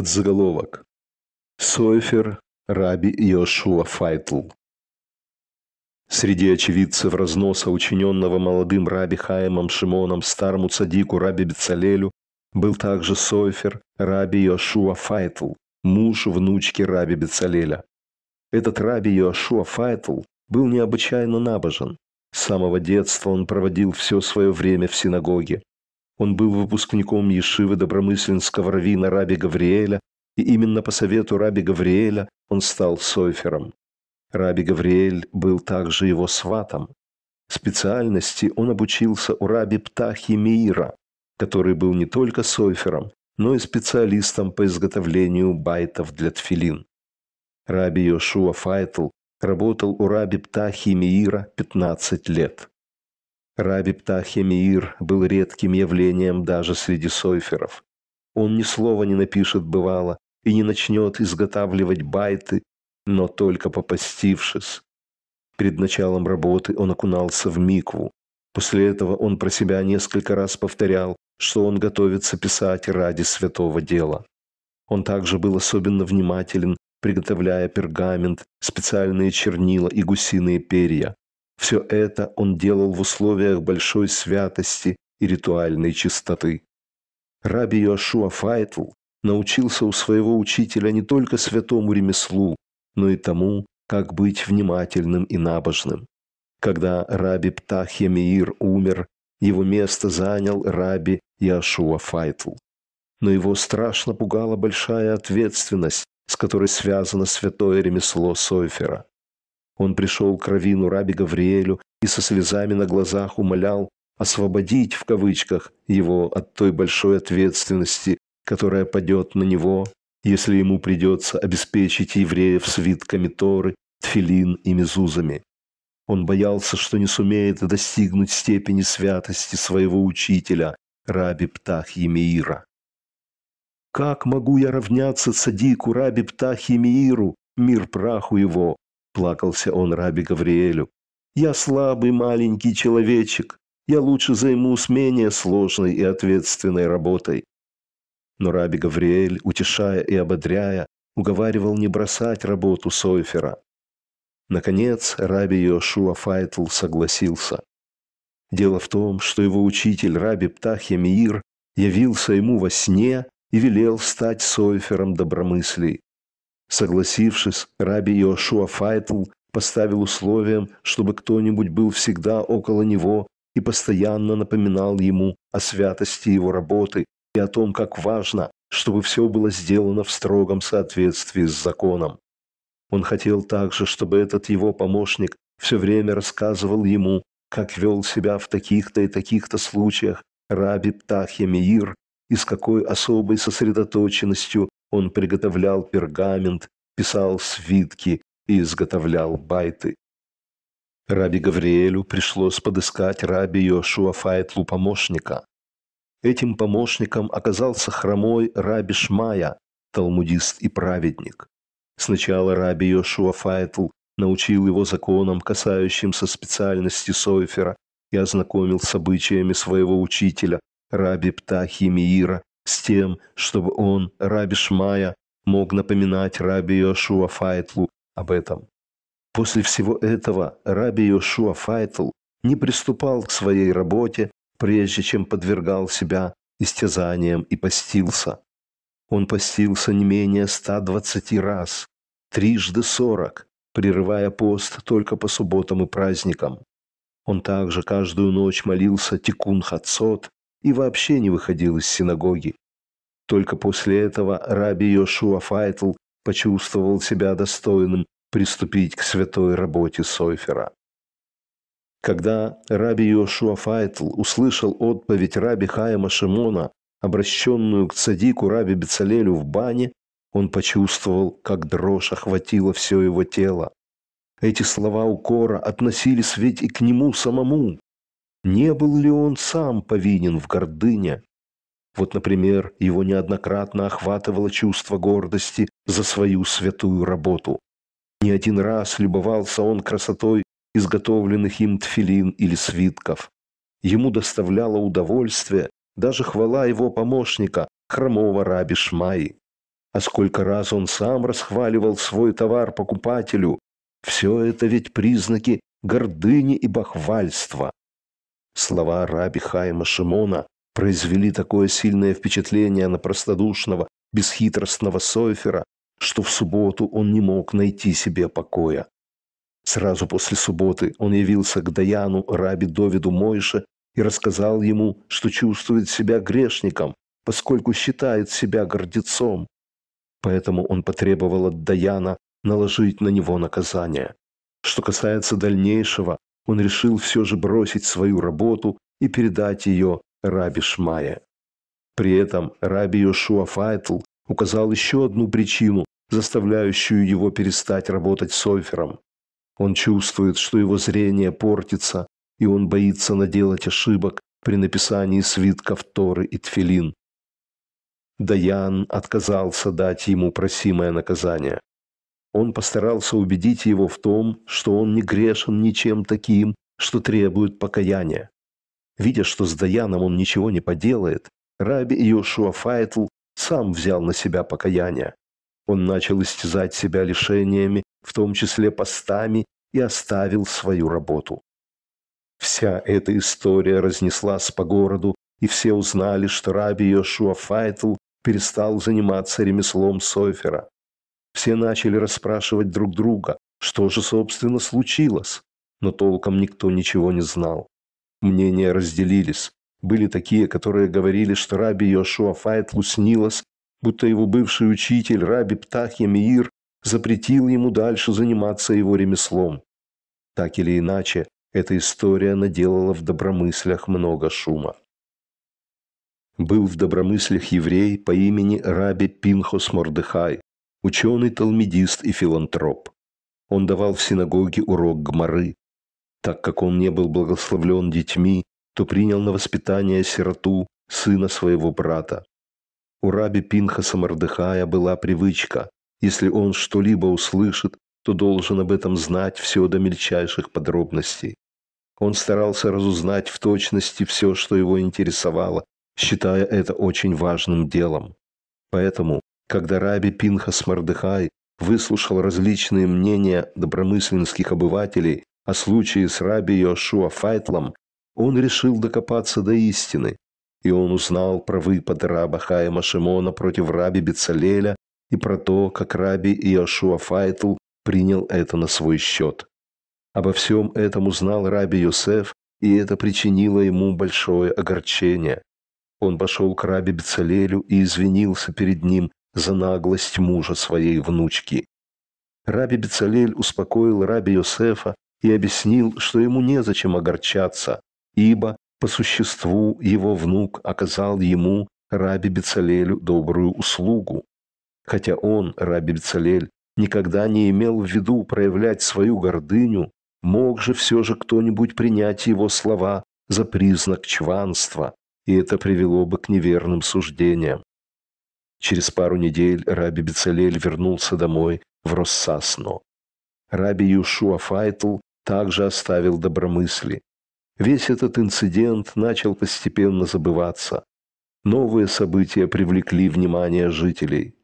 подзаголовок. Сойфер Раби Йошуа Файтл. Среди очевидцев разноса, учиненного молодым раби Хаимом Шимоном старому цадику раби Бецалелю, был также Сойфер раби Йошуа Файтл, муж внучки раби Бецалеля. Этот раби Йошуа Файтл был необычайно набожен. С самого детства он проводил все свое время в синагоге. Он был выпускником Ешивы Добромыслинского равина Раби Гавриэля, и именно по совету Раби Гавриэля он стал сойфером. Раби Гавриэль был также его сватом. Специальности он обучился у раби Птахи Мира, который был не только сойфером, но и специалистом по изготовлению байтов для тфилин. Раби Йошуа Файтл работал у раби Птахи Мира 15 лет. Раби Птахемиир был редким явлением даже среди сойферов. Он ни слова не напишет бывало и не начнет изготавливать байты, но только попастившись. Перед началом работы он окунался в микву. После этого он про себя несколько раз повторял, что он готовится писать ради святого дела. Он также был особенно внимателен, приготовляя пергамент, специальные чернила и гусиные перья. Все это он делал в условиях большой святости и ритуальной чистоты. Раби Йошуа Файтл научился у своего учителя не только святому ремеслу, но и тому, как быть внимательным и набожным. Когда раби Птахья Меир умер, его место занял раби Яшуа Файтл. Но его страшно пугала большая ответственность, с которой связано святое ремесло Сойфера. Он пришел к Равину Раби Гавриэлю и со слезами на глазах умолял освободить в кавычках его от той большой ответственности, которая падет на него, если ему придется обеспечить евреев свитками Торы, тфилин и мезузами. Он боялся, что не сумеет достигнуть степени святости своего учителя, раби Птах Емиира. «Как могу я равняться садику раби Птах Емииру, мир праху его, Плакался он Раби Гавриэлю. «Я слабый маленький человечек. Я лучше займусь менее сложной и ответственной работой». Но Раби Гавриэль, утешая и ободряя, уговаривал не бросать работу Сойфера. Наконец, Раби Йошуа Файтл согласился. Дело в том, что его учитель Раби Птахья Миир явился ему во сне и велел стать Сойфером добромыслий. Согласившись, раби Иошуа Файтл поставил условием, чтобы кто-нибудь был всегда около него и постоянно напоминал ему о святости его работы и о том, как важно, чтобы все было сделано в строгом соответствии с законом. Он хотел также, чтобы этот его помощник все время рассказывал ему, как вел себя в таких-то и таких-то случаях раби Птахья Меир и с какой особой сосредоточенностью он приготовлял пергамент, писал свитки и изготовлял байты. Раби Гавриэлю пришлось подыскать раби Йошуа Файтлу помощника. Этим помощником оказался хромой раби Шмая, талмудист и праведник. Сначала раби Йошуа Файтл научил его законам, касающимся специальности Сойфера, и ознакомил с обычаями своего учителя, раби Птахи Миира, с тем, чтобы он, раби Шмая, мог напоминать раби Йошуа Файтлу об этом. После всего этого раби Йошуа Файтл не приступал к своей работе, прежде чем подвергал себя истязаниям и постился. Он постился не менее 120 раз, трижды 40, прерывая пост только по субботам и праздникам. Он также каждую ночь молился тикун хацот и вообще не выходил из синагоги. Только после этого раби Йошуа Файтл почувствовал себя достойным приступить к святой работе Сойфера. Когда раби Йошуа Файтл услышал отповедь раби Хаема Шимона, обращенную к цадику раби Бецалелю в бане, он почувствовал, как дрожь охватила все его тело. Эти слова укора относились ведь и к нему самому. Не был ли он сам повинен в гордыне, вот, например, его неоднократно охватывало чувство гордости за свою святую работу. Не один раз любовался он красотой изготовленных им тфилин или свитков. Ему доставляло удовольствие даже хвала его помощника, хромого раби Шмаи. А сколько раз он сам расхваливал свой товар покупателю. Все это ведь признаки гордыни и бахвальства. Слова раби Хайма Шимона произвели такое сильное впечатление на простодушного, бесхитростного Сойфера, что в субботу он не мог найти себе покоя. Сразу после субботы он явился к Даяну, раби Довиду Мойше, и рассказал ему, что чувствует себя грешником, поскольку считает себя гордецом. Поэтому он потребовал от Даяна наложить на него наказание. Что касается дальнейшего, он решил все же бросить свою работу и передать ее Раби Шмая. При этом Раби Йошуа Файтл указал еще одну причину, заставляющую его перестать работать с Ольфером. Он чувствует, что его зрение портится, и он боится наделать ошибок при написании свитков Торы и Тфилин. Даян отказался дать ему просимое наказание. Он постарался убедить его в том, что он не грешен ничем таким, что требует покаяния. Видя, что с Даяном он ничего не поделает, Раби Иошуа Файтл сам взял на себя покаяние. Он начал истязать себя лишениями, в том числе постами, и оставил свою работу. Вся эта история разнеслась по городу, и все узнали, что Раби Йошуа Файтл перестал заниматься ремеслом Сойфера. Все начали расспрашивать друг друга, что же, собственно, случилось, но толком никто ничего не знал мнения разделились. Были такие, которые говорили, что раби Йошуа Файтлу снилось, будто его бывший учитель, раби Птахья Миир, запретил ему дальше заниматься его ремеслом. Так или иначе, эта история наделала в добромыслях много шума. Был в добромыслях еврей по имени Раби Пинхос Мордыхай, ученый-талмедист и филантроп. Он давал в синагоге урок Гмары, так как он не был благословлен детьми, то принял на воспитание сироту, сына своего брата. У раби Пинхаса Мордыхая была привычка, если он что-либо услышит, то должен об этом знать все до мельчайших подробностей. Он старался разузнать в точности все, что его интересовало, считая это очень важным делом. Поэтому, когда раби Пинхас Мордыхай выслушал различные мнения добромысленских обывателей о случае с раби Йошуа Файтлом, он решил докопаться до истины, и он узнал про выпад раба Хаима Шимона против раби Бецалеля и про то, как раби Иошуа Файтл принял это на свой счет. Обо всем этом узнал раби Юсеф, и это причинило ему большое огорчение. Он пошел к раби Бецалелю и извинился перед ним за наглость мужа своей внучки. Раби Бецалель успокоил раби Юсефа и объяснил, что ему незачем огорчаться, ибо по существу его внук оказал ему, раби Бецалелю, добрую услугу. Хотя он, раби Бецалель, никогда не имел в виду проявлять свою гордыню, мог же все же кто-нибудь принять его слова за признак чванства, и это привело бы к неверным суждениям. Через пару недель Раби Бецалель вернулся домой в Россасно. Раби Юшуа Файтл также оставил добромысли. Весь этот инцидент начал постепенно забываться. Новые события привлекли внимание жителей.